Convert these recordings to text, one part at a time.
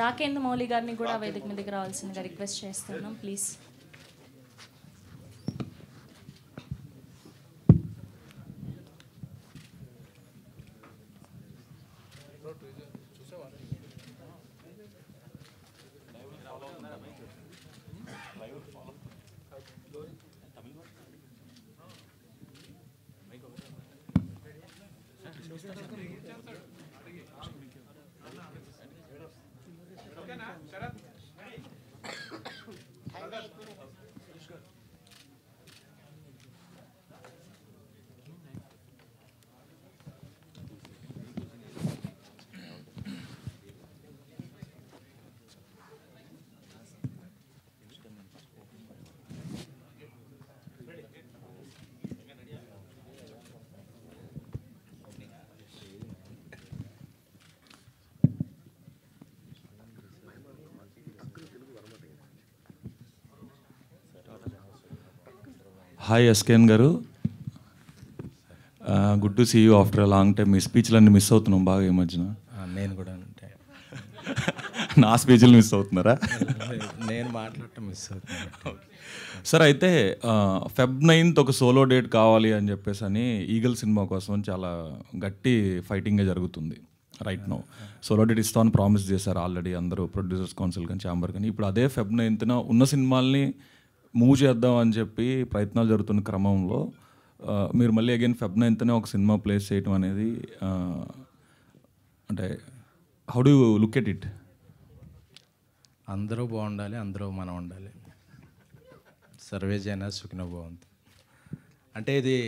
రాకేంద్ర మౌలి గారిని కూడా వేదిక మీదకి రావాల్సిందిగా రిక్వెస్ట్ చేస్తున్నాం ప్లీజ్ హాయ్ ఎస్కేన్ గారు good to see you after long time మీ అన్నీ మిస్ అవుతున్నాం బాగా ఈ మధ్యన uh, నేను కూడా అంటే నా స్పీచ్లు మిస్ అవుతున్నారా నేను మాట్లాడటం మిస్ అవుతున్నా సార్ అయితే ఫెబ్ uh, నైన్త్ ఒక సోలో డేట్ కావాలి అని చెప్పేసి అని ఈగల్ సినిమా కోసం చాలా గట్టి ఫైటింగ్గా జరుగుతుంది రైట్ నో సోలో డేట్ ఇస్తామని ప్రామిస్ చేశారు ఆల్రెడీ అందరూ ప్రొడ్యూసర్స్ కౌన్సిల్ కానీ ఛాంబర్ కానీ ఇప్పుడు అదే ఫెబ్ నైన్త్న ఉన్న సినిమాల్ని మూవ్ చేద్దాం అని చెప్పి ప్రయత్నాలు జరుగుతున్న క్రమంలో మీరు మళ్ళీ అగైన్ ఫెబ్ నైన్త్నే ఒక సినిమా ప్లేస్ చేయటం అనేది అంటే how do look at it అందరూ బాగుండాలి అందరూ మనం ఉండాలి సర్వే చేయనా సుఖిన బాగుంది అంటే ఇది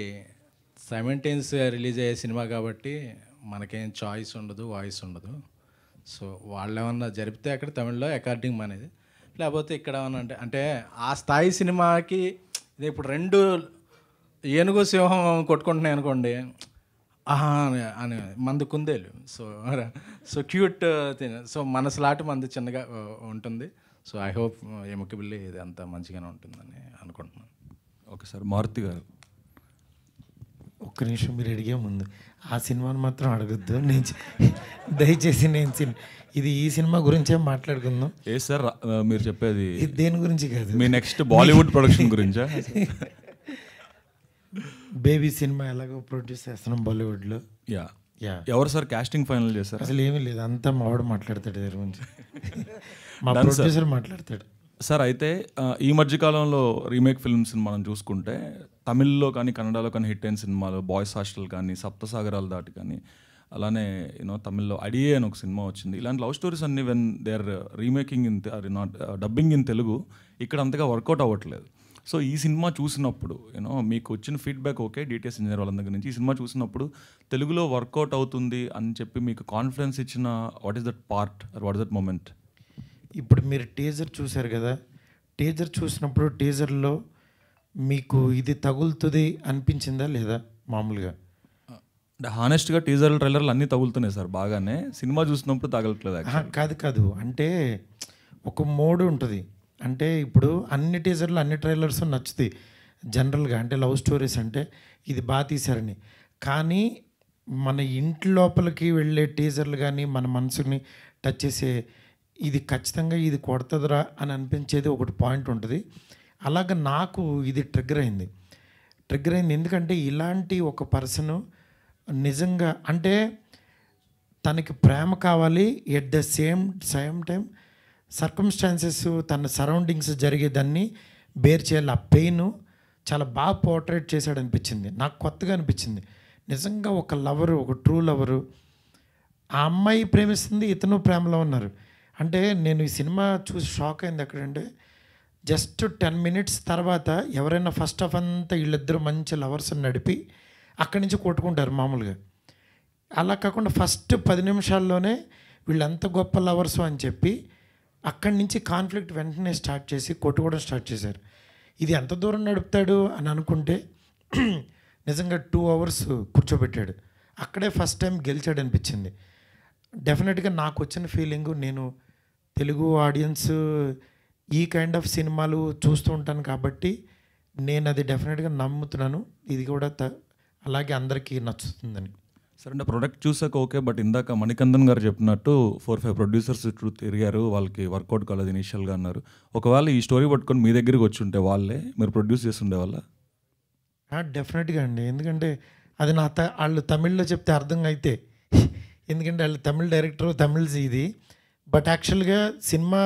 సెవెంటీన్స్గా రిలీజ్ అయ్యే సినిమా కాబట్టి మనకేం చాయిస్ ఉండదు వాయిస్ ఉండదు సో వాళ్ళు ఏమన్నా జరిపితే అక్కడ తమిళ్లో అకార్డింగ్ అనేది లేకపోతే ఇక్కడ అంటే అంటే ఆ స్థాయి సినిమాకి ఇప్పుడు రెండు ఏనుగు సింహం కొట్టుకుంటున్నాయి అనుకోండి అని మంది కుందేలు సో సో క్యూట్ సో మనసులాట మంది చిన్నగా ఉంటుంది సో ఐ హోప్ ఎముకబిల్లి ఇది అంతా మంచిగానే ఉంటుందని అనుకుంటున్నాను ఓకే సార్ మారుతి గారు ఒక్క నిమిషం మీరు అడిగే ముందు ఆ సినిమాని మాత్రం అడగద్దు నేను దయచేసి నేను సినిమా ఇది ఈ సినిమా గురించే మాట్లాడుకుందాం ఏ సార్ మీరు చెప్పేది దేని గురించి కాదు మీ నెక్స్ట్ బాలీవుడ్ ప్రొడక్షన్ గురించా బేబీ సినిమా ఎలాగో ప్రొడ్యూస్ చేస్తున్నాం బాలీవుడ్లో యా యా ఎవరు సార్ కాస్టింగ్ ఫైనల్ చేస్తారు అసలు ఏమీ లేదు అంతా మావాడు మాట్లాడతాడు దగ్గర గురించి మా ప్రొడ్యూసర్ మాట్లాడతాడు సార్ అయితే ఈ మధ్యకాలంలో రీమేక్ ఫిల్మ్స్ని మనం చూసుకుంటే తమిళ్లో కానీ కన్నడలో కానీ హిట్ అయిన సినిమాలు బాయ్స్ హాస్టల్ కానీ సప్తసాగరాల దాటి కానీ అలానే యూనో తమిళ్లో అడియే అని ఒక సినిమా వచ్చింది ఇలాంటి లవ్ స్టోరీస్ అన్ని when they are remaking in అది నాట్ డబ్బింగ్ ఇన్ తెలుగు ఇక్కడ అంతగా వర్కౌట్ అవ్వట్లేదు సో ఈ సినిమా చూసినప్పుడు యూనో మీకు వచ్చిన ఫీడ్బ్యాక్ ఓకే డీటెయిల్స్ ఇంజనీర్ వాళ్ళ దగ్గర నుంచి ఈ సినిమా చూసినప్పుడు తెలుగులో వర్కౌట్ అవుతుంది అని చెప్పి మీకు కాన్ఫిడెన్స్ ఇచ్చిన what is that part what is that moment ఇప్పుడు మీరు టేజర్ చూశారు కదా టేజర్ చూసినప్పుడు టేజర్లో మీకు ఇది తగులుతుంది అనిపించిందా లేదా మామూలుగా అంటే హానెస్ట్గా టీజర్ ట్రైలర్లు అన్నీ తగులుతున్నాయి సార్ బాగానే సినిమా చూసినప్పుడు తగలట్లేదు కాదు కాదు అంటే ఒక మోడ్ ఉంటుంది అంటే ఇప్పుడు అన్ని టీజర్లు అన్ని ట్రైలర్స్ నచ్చుతాయి జనరల్గా అంటే లవ్ స్టోరీస్ అంటే ఇది బాగా తీశారని కానీ మన ఇంటి లోపలికి వెళ్ళే టీజర్లు కానీ మన మనసుని టచ్ చేసే ఇది ఖచ్చితంగా ఇది కొడుతుందిరా అని అనిపించేది ఒకటి పాయింట్ ఉంటుంది అలాగ నాకు ఇది ట్రిగ్గర్ అయింది ట్రిగ్గర్ అయింది ఎందుకంటే ఇలాంటి ఒక పర్సన్ నిజంగా అంటే తనకి ప్రేమ కావాలి at the same same time circumstances తన సరౌండింగ్స్ జరిగేదాన్ని బేర్ చేయాలి ఆ పెయిన్ చాలా బాగా పోర్ట్రేట్ చేశాడు అనిపించింది నాకు కొత్తగా అనిపించింది నిజంగా ఒక లవరు ఒక ట్రూ లవరు ఆ అమ్మాయి ప్రేమిస్తుంది ఇతను ప్రేమలో ఉన్నారు అంటే నేను ఈ సినిమా చూసి షాక్ అయింది ఎక్కడంటే జస్ట్ టెన్ మినిట్స్ తర్వాత ఎవరైనా ఫస్ట్ ఆఫ్ అంతా వీళ్ళిద్దరు మంచి లవర్స్ నడిపి అక్కడి నుంచి కొట్టుకుంటారు మామూలుగా అలా కాకుండా ఫస్ట్ పది నిమిషాల్లోనే వీళ్ళంత గొప్ప లవర్స్ అని చెప్పి అక్కడి నుంచి కాన్ఫ్లిక్ట్ వెంటనే స్టార్ట్ చేసి కొట్టుకోవడం స్టార్ట్ చేశారు ఇది ఎంత దూరం నడుపుతాడు అని అనుకుంటే నిజంగా టూ అవర్స్ కూర్చోబెట్టాడు అక్కడే ఫస్ట్ టైం గెలిచాడు అనిపించింది డెఫినెట్గా నాకు వచ్చిన ఫీలింగు నేను తెలుగు ఆడియన్స్ ఈ కైండ్ ఆఫ్ సినిమాలు చూస్తూ ఉంటాను కాబట్టి నేను అది డెఫినెట్గా నమ్ముతున్నాను ఇది కూడా త అలాగే అందరికీ నచ్చుతుందని సరే అంటే ప్రొడక్ట్ చూసాక ఓకే బట్ ఇందాక మణికందన్ గారు చెప్పినట్టు ఫోర్ ఫైవ్ ప్రొడ్యూసర్స్ ఇట్లు తిరిగారు వాళ్ళకి వర్కౌట్ కాలేదు ఇనీషియల్గా అన్నారు ఒకవేళ ఈ స్టోరీ పట్టుకొని మీ దగ్గరికి వచ్చి ఉంటే వాళ్ళే మీరు ప్రొడ్యూస్ చేస్తుండే వాళ్ళ డెఫినెట్గా అండి ఎందుకంటే అది నా త వాళ్ళు తమిళ్లో చెప్తే అర్థం అయితే ఎందుకంటే వాళ్ళు తమిళ్ డైరెక్టర్ తమిళ్ ఇది బట్ యాక్చువల్గా సినిమా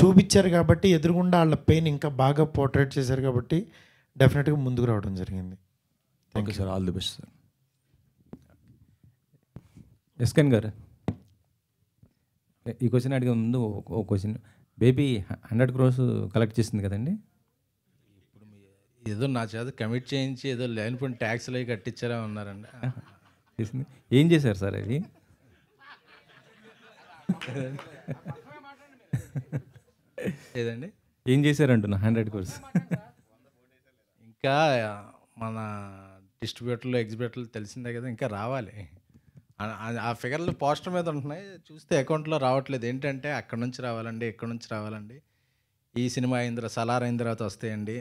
చూపించారు కాబట్టి ఎదురుగుండా వాళ్ళ పెయిన్ ఇంకా బాగా పోర్ట్రేట్ చేశారు కాబట్టి డెఫినెట్గా ముందుకు రావడం జరిగింది thank you sir all the best sir SKN గారు ఈ క్వశ్చన్ అడిగే ముందు ఓ question baby hundred crores collect చేసింది కదండి ఏదో నా చేత కమిట్ చేయించి ఏదో లేనిపోయిన ట్యాక్స్లు అవి కట్టించారా ఉన్నారండి ఏం చేశారు సార్ అది ఏదండి ఏం చేశారంటున్నా హండ్రెడ్ కోర్స్ ఇంకా మన డిస్ట్రిబ్యూటర్లు ఎగ్జిబ్యూటర్లు తెలిసిందే కదా ఇంకా రావాలి ఆ ఫిగర్లు పోస్టర్ మీద ఉంటున్నాయి చూస్తే అకౌంట్లో రావట్లేదు ఏంటంటే అక్కడ నుంచి రావాలండి ఇక్కడ నుంచి రావాలండి ఈ సినిమా అయిన తర్వాత సలార్ అయిన తర్వాత వస్తాయండి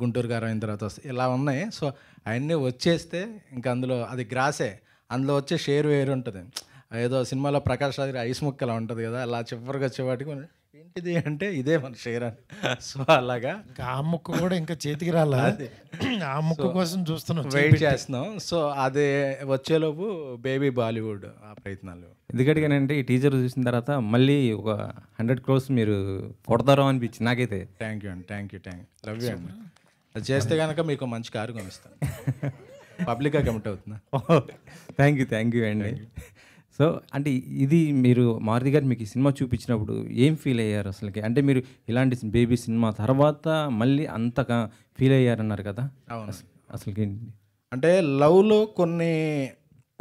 గుంటూరు గారు అయిన తర్వాత వస్తాయి ఇలా ఉన్నాయి సో అవన్నీ వచ్చేస్తే ఇంకా అందులో అది గ్రాసే అందులో వచ్చే షేర్ వేరు ఉంటుంది ఏదో సినిమాలో ప్రకాష్ రాజు ఐస్ ముక్కలా ఉంటుంది కదా అలా చివరికి వచ్చేవాటికి ఏంటిది అంటే ఇదే మన షేర్ అని సో అలాగా ఆ ముక్క కూడా ఇంకా చేతికి రాలేదు ఆ ముక్క కోసం చూస్తున్నాం వెయిట్ చేస్తున్నాం సో అది వచ్చేలోపు బేబీ బాలీవుడ్ ఆ ప్రయత్నాలు ఎందుకంటే ఈ టీజర్ చూసిన తర్వాత మళ్ళీ ఒక హండ్రెడ్ క్రోర్స్ మీరు కొడతారో అనిపించింది నాకైతే థ్యాంక్ యూ అండి thank you thank love you అండి అది చేస్తే కనుక మీకు మంచి కారు కొనిస్తాను పబ్లిక్గా కమిట్ అవుతున్నా థ్యాంక్ యూ థ్యాంక్ యూ అండి సో అంటే ఇది మీరు మారుతి గారు మీకు ఈ సినిమా చూపించినప్పుడు ఏం ఫీల్ అయ్యారు అసలుకి అంటే మీరు ఇలాంటి బేబీ సినిమా తర్వాత మళ్ళీ అంతగా ఫీల్ అయ్యారన్నారు కదా అవును అసలుకి అంటే లవ్లో కొన్ని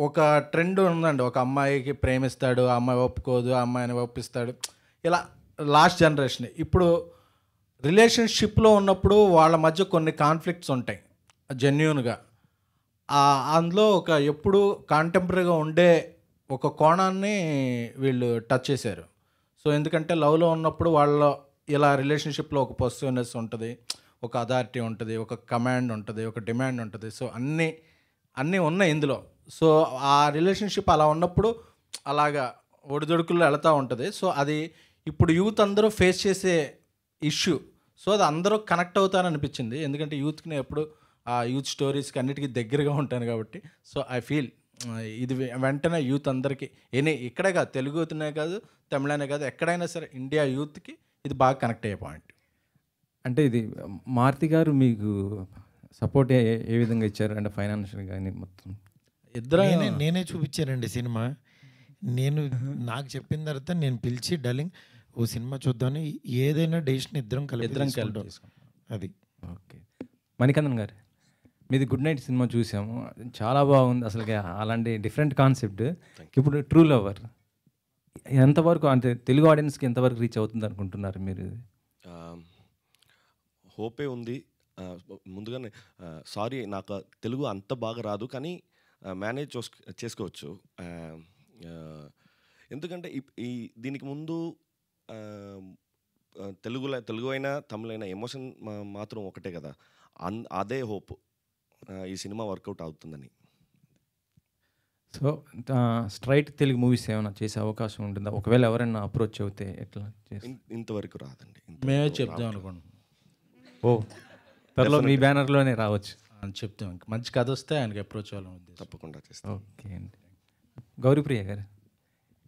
ఒక ట్రెండ్ ఉందండి ఒక అమ్మాయికి ప్రేమిస్తాడు ఆ అమ్మాయి ఒప్పుకోదు ఆ అమ్మాయిని ఒప్పిస్తాడు ఇలా లాస్ట్ జనరేషన్ ఇప్పుడు రిలేషన్షిప్లో ఉన్నప్పుడు వాళ్ళ మధ్య కొన్ని కాన్ఫ్లిక్ట్స్ ఉంటాయి జెన్యున్గా అందులో ఒక ఎప్పుడు కాంటెంపరీగా ఉండే ఒక కోణాన్ని వీళ్ళు టచ్ చేశారు సో ఎందుకంటే లవ్లో ఉన్నప్పుడు వాళ్ళ ఇలా రిలేషన్షిప్లో ఒక పర్సనెస్ ఉంటుంది ఒక అథారిటీ ఉంటుంది ఒక కమాండ్ ఉంటుంది ఒక డిమాండ్ ఉంటుంది సో అన్నీ అన్నీ ఉన్నాయి ఇందులో సో ఆ రిలేషన్షిప్ అలా ఉన్నప్పుడు అలాగా ఒడిదొడుకుల్లో వెళుతూ ఉంటుంది సో అది ఇప్పుడు యూత్ అందరూ ఫేస్ చేసే ఇష్యూ సో అది అందరూ కనెక్ట్ అవుతారనిపించింది అనిపించింది ఎందుకంటే యూత్కి నేను ఎప్పుడు ఆ యూత్ స్టోరీస్కి అన్నిటికీ దగ్గరగా ఉంటాను కాబట్టి సో ఐ ఫీల్ ఇది వెంటనే యూత్ అందరికీ ఎనీ ఇక్కడే కాదు తెలుగుతోనే కాదు తమిళనే కాదు ఎక్కడైనా సరే ఇండియా యూత్కి ఇది బాగా కనెక్ట్ అయ్యే పాయింట్ అంటే ఇది మారుతి గారు మీకు సపోర్ట్ ఏ విధంగా ఇచ్చారు అంటే ఫైనాన్షియల్ కానీ మొత్తం ఇద్దరు నేనే చూపించానండి సినిమా నేను నాకు చెప్పిన తర్వాత నేను పిలిచి డలింగ్ ఓ సినిమా చూద్దామని ఏదైనా డెసిషన్ ఇద్దరం కలిపి ఇద్దరం కలిపి అది ఓకే మణికందన్ గారు మీది గుడ్ నైట్ సినిమా చూసాము చాలా బాగుంది అసలు అలాంటి డిఫరెంట్ కాన్సెప్ట్ ఇప్పుడు ట్రూ లవర్ ఎంతవరకు అంటే తెలుగు ఆడియన్స్కి ఎంతవరకు రీచ్ అవుతుంది అనుకుంటున్నారు మీరు హోపే ఉంది ముందుగానే సారీ నాకు తెలుగు అంత బాగా రాదు కానీ మేనేజ్ చేసుకోవచ్చు ఎందుకంటే ఈ దీనికి ముందు తెలుగులో తెలుగు అయినా తమిళైనా ఎమోషన్ మాత్రం ఒకటే కదా అన్ అదే హోప్ ఈ సినిమా వర్కౌట్ అవుతుందని సో స్ట్రైట్ తెలుగు మూవీస్ ఏమైనా చేసే అవకాశం ఉంటుందా ఒకవేళ ఎవరైనా అప్రోచ్ అవుతే ఎట్లా ఇంతవరకు రాదండి మేమే చెప్దాం అనుకోండి ఓ త్వరలో మీ బ్యానర్లోనే రావచ్చు అని చెప్తాం మంచి కథ వస్తే ఆయనకి అప్రోచ్ అవ్వాలి తప్పకుండా చేస్తాం ఓకే అండి గౌరీప్రియ గారు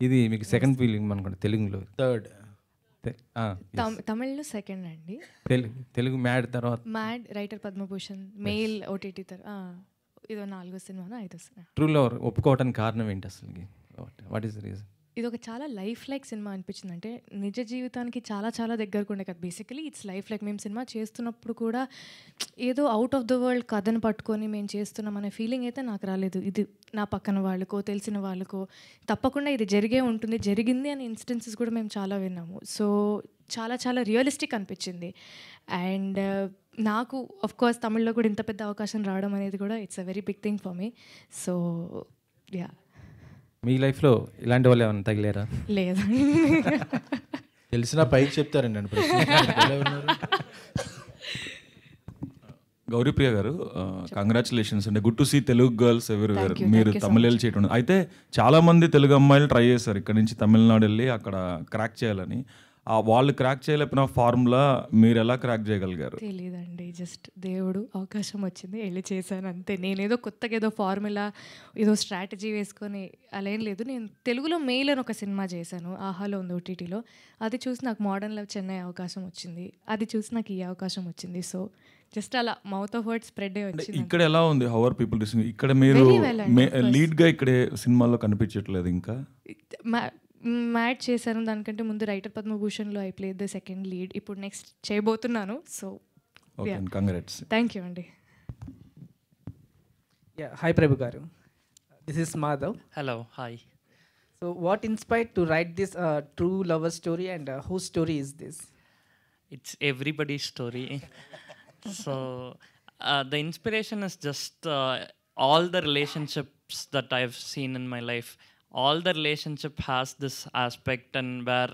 ఇది మీకు సెకండ్ ఫీలింగ్ అనుకోండి తెలుగులో థర్డ్ తమిళ్లో సెకండ్ అండి తెలుగు మ్యాడ్ తర్వాత mad writer Padmabhushan Mail OTT ఇదో నాలుగో సినిమా ఐదో సినిమా ట్రూ లవర్ ఒప్పుకోవడానికి కారణం ఏంటి అసలు వాట్ ఈస్ ద రీజన్ ఇది ఒక చాలా లైఫ్ లైక్ సినిమా అనిపించింది అంటే నిజ జీవితానికి చాలా చాలా దగ్గరకు ఉండే కదా బేసికలీ ఇట్స్ లైఫ్ లైక్ మేము సినిమా చేస్తున్నప్పుడు కూడా ఏదో అవుట్ ఆఫ్ ద వరల్డ్ కథను పట్టుకొని మేము చేస్తున్నాం అనే ఫీలింగ్ అయితే నాకు రాలేదు ఇది నా పక్కన వాళ్ళకో తెలిసిన వాళ్ళకో తప్పకుండా ఇది జరిగే ఉంటుంది జరిగింది అనే ఇన్స్టెన్సెస్ కూడా మేము చాలా విన్నాము సో చాలా చాలా రియలిస్టిక్ అనిపించింది అండ్ నాకు అఫ్ కోర్స్ తమిళ్లో కూడా ఇంత పెద్ద అవకాశం రావడం అనేది కూడా it's a very big thing for me so yeah మీ లైఫ్లో ఇలాంటి వాళ్ళు ఏమైనా తగిలేరా లేదు తెలిసినా పైకి చెప్తారండి అని గౌరీప్రియ గారు కంగ్రాచులేషన్స్ అండి good to see Telugu girls ఎవరు మీరు తమిళ చేయటం అయితే చాలా మంది తెలుగు అమ్మాయిలు ట్రై చేశారు ఇక్కడ నుంచి తమిళనాడు వెళ్ళి అక్కడ క్రాక్ చేయాలని వాళ్ళు క్రాక్ చేయలేపిన ఫార్ములా మీరు ఎలా క్రాక్ చేయగలిగారు తెలియదండి జస్ట్ దేవుడు అవకాశం వచ్చింది వెళ్ళి చేశాను అంతే నేనేదో కొత్తగా ఏదో ఫార్ములా ఏదో స్ట్రాటజీ వేసుకొని అలా ఏం లేదు నేను తెలుగులో మెయిల్ అని ఒక సినిమా చేశాను ఆహాలో ఉంది ఓటీటీలో అది చూసి నాకు మోడర్న్ లవ్ చెన్నై అవకాశం వచ్చింది అది చూసి నాకు ఈ అవకాశం వచ్చింది సో జస్ట్ అలా మౌత్ ఆఫ్ వర్డ్ స్ప్రెడ్ వచ్చింది ఇక్కడ ఎలా ఉంది హవర్ పీపుల్ ఇక్కడ మీరు లీడ్ గా ఇక్కడ సినిమాల్లో కనిపించట్లేదు ఇంకా మ్యాడ్ చేశాను దానికంటే ముందు రైటర్ పద్మభూషణ్లో I play the second lead ఇప్పుడు నెక్స్ట్ చేయబోతున్నాను సో థ్యాంక్ యూ అండి హాయ్ ప్రభు గారు this is Madhav hello hi so what inspire to write this true lover story and who story is this it's everybody story so the inspiration is just all the relationships that I been in my life all the relationship has this aspect and where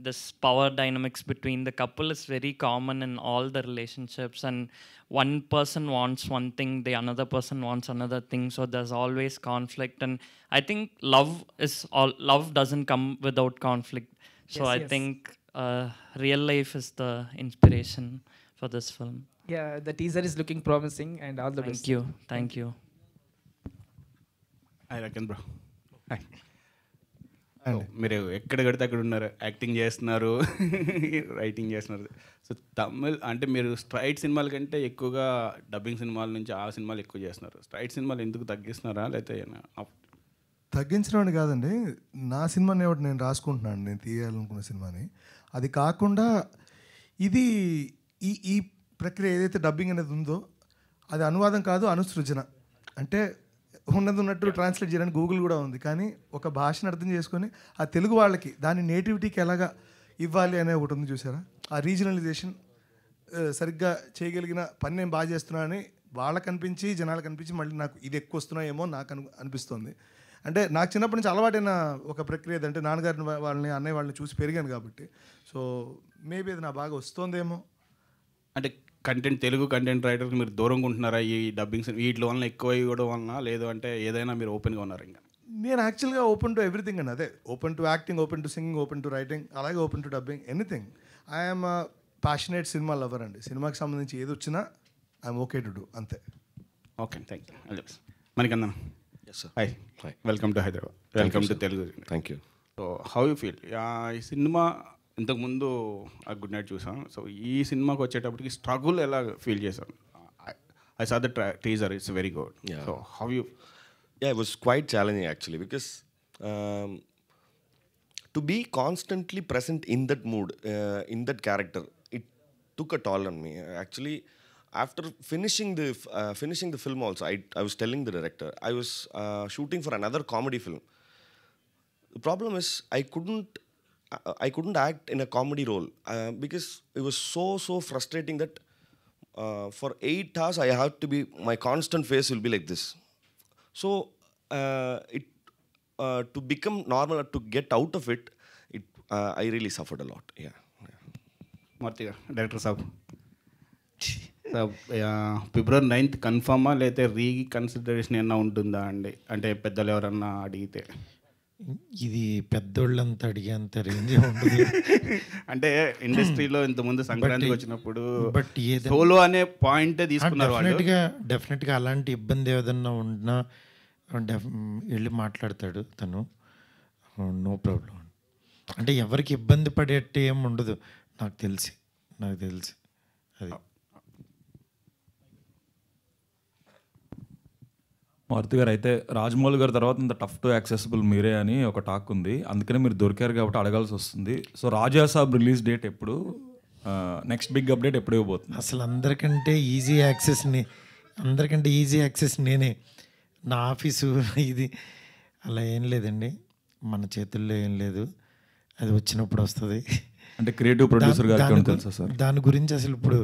this power dynamics between the couple is very common in all the relationships and one person wants one thing the another person wants another thing so there's always conflict and i think love is all love doesn't come without conflict so yes, i yes. think uh, real life is the inspiration for this film yeah the teaser is looking promising and all the thank best thank you thank you i reckon bro మీరు ఎక్కడ కడితే అక్కడ ఉన్నారు acting చేస్తున్నారు writing చేస్తున్నారు so Tamil అంటే మీరు straight సినిమాల కంటే ఎక్కువగా డబ్బింగ్ సినిమాల నుంచి ఆ సినిమాలు ఎక్కువ చేస్తున్నారు స్ట్రైట్ సినిమాలు ఎందుకు తగ్గిస్తున్నారా లేకపోతే తగ్గించడం కాదండి నా సినిమాని ఒకటి నేను రాసుకుంటున్నాను నేను తీయాలనుకున్న సినిమాని అది కాకుండా ఇది ఈ ఈ ప్రక్రియ ఏదైతే డబ్బింగ్ అనేది ఉందో అది అనువాదం కాదు అనుసృజన అంటే ఉన్నది ఉన్నట్టు ట్రాన్స్లేట్ చేయడానికి గూగుల్ కూడా ఉంది కానీ ఒక భాషను అర్థం చేసుకొని ఆ తెలుగు వాళ్ళకి దాని నేటివిటీకి ఎలాగా ఇవ్వాలి అనే ఒకటి ఉంది చూసారా ఆ రీజనలైజేషన్ సరిగ్గా చేయగలిగిన పని నేను బాగా చేస్తున్నా అని అనిపించి జనాలకు అనిపించి మళ్ళీ నాకు ఇది ఎక్కువ వస్తున్నాయేమో నాకు అను అనిపిస్తుంది అంటే నాకు చిన్నప్పటి నుంచి అలవాటైన ఒక ప్రక్రియ అంటే నాన్నగారిని వాళ్ళని అన్నయ్య వాళ్ళని చూసి పెరిగాను కాబట్టి సో మేబీ అది నా బాగా వస్తుందేమో అంటే కంటెంట్ తెలుగు కంటెంట్ రైటర్కి మీరు దూరంగా ఉంటున్నారా ఈ డబ్బింగ్స్ వీటి వల్ల ఎక్కువ ఇవ్వడం వలన లేదు అంటే ఏదైనా మీరు ఓపెన్గా ఉన్నారు ఇంకా నేను యాక్చువల్గా ఓపెన్ టు ఎవ్రీథింగ్ అండి అదే open to acting open to singing open to writing అలాగే open to dubbing anything I'm passionate సినిమా లవర్ అండి సినిమాకి సంబంధించి ఏది వచ్చినా ఐఎమ్ ఓకే టు డూ అంతే okay thank you Manikandan hi welcome to Hyderabad welcome to Telugu thank you so how you feel ఈ సినిమా ఇంతకుముందు ఆ గుడ్ నైట్ చూసాను సో ఈ సినిమాకి వచ్చేటప్పటికి స్ట్రగుల్ ఎలా ఫీల్ చేశాను I saw the teaser it's very good so how you yeah it was quite challenging actually because to be constantly present in that mood in that character it took a toll on me actually after finishing the uh, finishing the film also I, I was telling the director i was uh, shooting for another comedy film the problem is i couldn't I couldn't act in a comedy role uh, because it was so so frustrating that uh, for eight hours I have to be my constant face will be like this. So uh, it to become normal to get out of it, it I really suffered a lot. Yeah. Martiga, director sab. Sir February ninth కన్ఫర్మా లేకపోతే reconsideration ఏమన్నా ఉంటుందా అండి అంటే పెద్దలు ఎవరన్నా అడిగితే ఇది పెద్దోళ్ళంతా అడిగేంత రేంజ్ ఉంటుంది అంటే ఇండస్ట్రీలో ఇంత ముందు సంక్రాంతి వచ్చినప్పుడు బట్ ఏదో సోలో అనే పాయింట్ తీసుకున్నారు డెఫినెట్ డెఫినెట్గా అలాంటి ఇబ్బంది ఏదన్నా ఉన్నా వెళ్ళి మాట్లాడతాడు తను నో ప్రాబ్లం అంటే ఎవరికి ఇబ్బంది పడేట్టు ఏం ఉండదు నాకు తెలిసి నాకు తెలిసి అది మారుతి గారు అయితే రాజమౌళి గారి తర్వాత ఇంత టఫ్ టు యాక్సెసిబుల్ మీరే అని ఒక టాక్ ఉంది అందుకనే మీరు దొరికారు కాబట్టి అడగాల్సి వస్తుంది so Raja Saab release date ఎప్పుడు నెక్స్ట్ బిగ్ అప్డేట్ ఎప్పుడు ఇవ్వబోతుంది అసలు అందరికంటే ఈజీ యాక్సెస్ని అందరికంటే ఈజీ యాక్సెస్ నేనే నా ఆఫీసు ఇది అలా ఏం లేదండి మన చేతుల్లో ఏం లేదు అది వచ్చినప్పుడు వస్తుంది అంటే క్రియేటివ్ ప్రొడ్యూసర్ గారు తెలుసా సార్ దాని గురించి అసలు ఇప్పుడు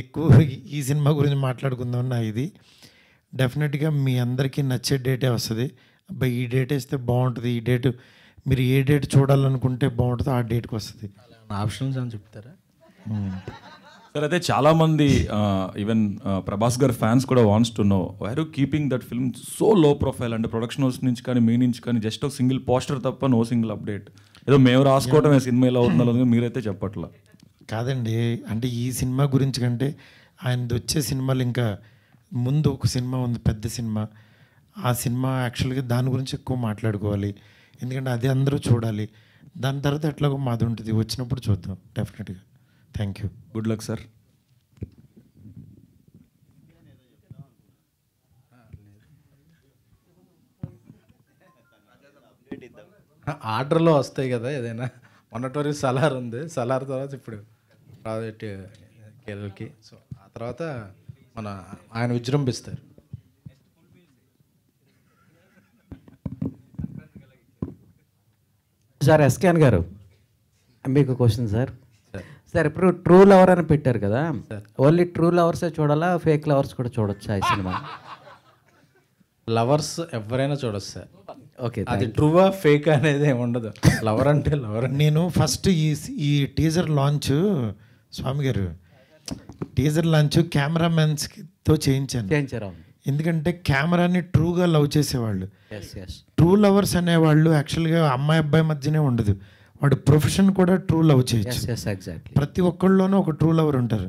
ఎక్కువ ఈ సినిమా గురించి మాట్లాడుకుందాం నా ఇది డెఫినెట్గా మీ అందరికీ నచ్చే డేటే వస్తుంది అబ్బాయి ఈ డేట్ వేస్తే బాగుంటుంది ఈ డేట్ మీరు ఏ డేట్ చూడాలనుకుంటే బాగుంటుందో ఆ డేట్కి వస్తుంది ఆప్షన్స్ అని చెప్తారా సార్ అయితే చాలామంది ఈవెన్ ప్రభాస్ గారి ఫ్యాన్స్ కూడా wants to know why are keeping that film so low profile అంటే ప్రొడక్షన్ హౌస్ నుంచి కానీ మీ నుంచి కానీ జస్ట్ ఒక సింగిల్ పోస్టర్ తప్ప నో సింగిల్ అప్డేట్ ఏదో మేము రాసుకోవడం సినిమా ఎలా అవుతుందో మీరైతే చెప్పట్లా కాదండి అంటే ఈ సినిమా గురించి కంటే ఆయనది వచ్చే సినిమాలు ఇంకా ముందు ఒక సినిమా ఉంది పెద్ద సినిమా ఆ సినిమా యాక్చువల్గా దాని గురించి ఎక్కువ మాట్లాడుకోవాలి ఎందుకంటే అది అందరూ చూడాలి దాని తర్వాత ఎట్లాగో మాది ఉంటుంది వచ్చినప్పుడు చూద్దాం డెఫినెట్గా thank you good luck sir ఆర్డర్లో వస్తాయి కదా ఏదైనా మొన్నటి వరకు సలార్ ఉంది సలార్ తర్వాత ఇప్పుడు ప్రాజెక్ట్ కేరళకి సో ఆ తర్వాత మన ఆయన విజృంభిస్తారు సార్ ఎస్కేన్ గారు మీకు క్వశ్చన్ సార్ సార్ ఇప్పుడు ట్రూ లవర్ అని పెట్టారు కదా ఓన్లీ ట్రూ లవర్సే చూడాలా ఫేక్ లవర్స్ కూడా చూడొచ్చా ఈ సినిమా లవర్స్ ఎవరైనా చూడొచ్చు సార్ ఓకే అది ట్రూవా ఫేక్ అనేది ఏమి ఉండదు లవర్ అంటే లవర్ నేను ఫస్ట్ ఈ ఈ టీజర్ లాంచ్ స్వామి గారు టీజర్ లాంచ్ కెమెరామెన్స్తో చేయించాను చేయించారు ఎందుకంటే కెమెరాని ట్రూగా లవ్ చేసేవాళ్ళు ట్రూ లవర్స్ అనేవాళ్ళు యాక్చువల్గా అమ్మాయి అబ్బాయి మధ్యనే ఉండదు వాడు ప్రొఫెషన్ కూడా ట్రూ లవ్ చేయొచ్చు ప్రతి ఒక్కళ్ళలోనూ ఒక ట్రూ లవర్ ఉంటారు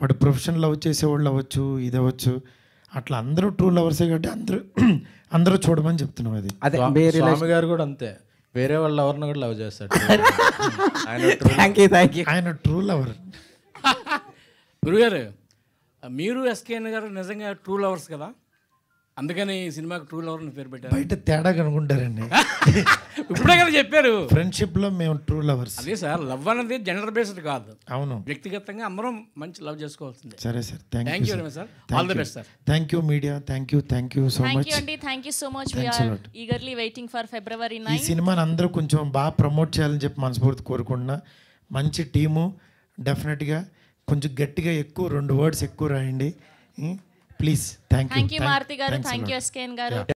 వాడు ప్రొఫెషన్ లవ్ చేసేవాళ్ళు అవ్వచ్చు ఇది అవ్వచ్చు అట్లా అందరూ ట్రూ లవర్సే కాబట్టి అందరూ అందరూ చూడమని చెప్తున్నాం అది స్వామి గారు కూడా అంతే వేరే వాళ్ళ ఎవరిని కూడా లవ్ చేస్తాడు ఆయన ట్రూ లవర్ గురుగారు మీరు ఎస్కేఎన్ గారు నిజంగా టూ లవర్స్ కదా అందుకని ఈ సినిమాకి టూ లవర్ పేరు పెట్టారు బయట తేడా కనుకుంటారండి ఇప్పుడే కదా చెప్పారు ఫ్రెండ్షిప్ లో మేము ట్రూ లవర్స్ అదే సార్ లవ్ అనేది జెండర్ బేస్డ్ కాదు అవును వ్యక్తిగతంగా అందరం మంచి లవ్ చేసుకోవాల్సింది సరే sir thank you sir all the best sir thank you media thank you thank you so much అండి thank you so much eagerly waiting for February ఈ సినిమాని అందరూ కొంచెం బాగా ప్రమోట్ చేయాలని చెప్పి మనస్ఫూర్తి కోరుకుంటున్నా మంచి టీము డెఫినెట్గా కొంచెం గట్టిగా ఎక్కువ రెండు వర్డ్స్ ఎక్కువ రాయండి ప్లీజ్ థ్యాంక్ యూ మారుతి గారు థ్యాంక్ యూ ఎస్కేన్ గారు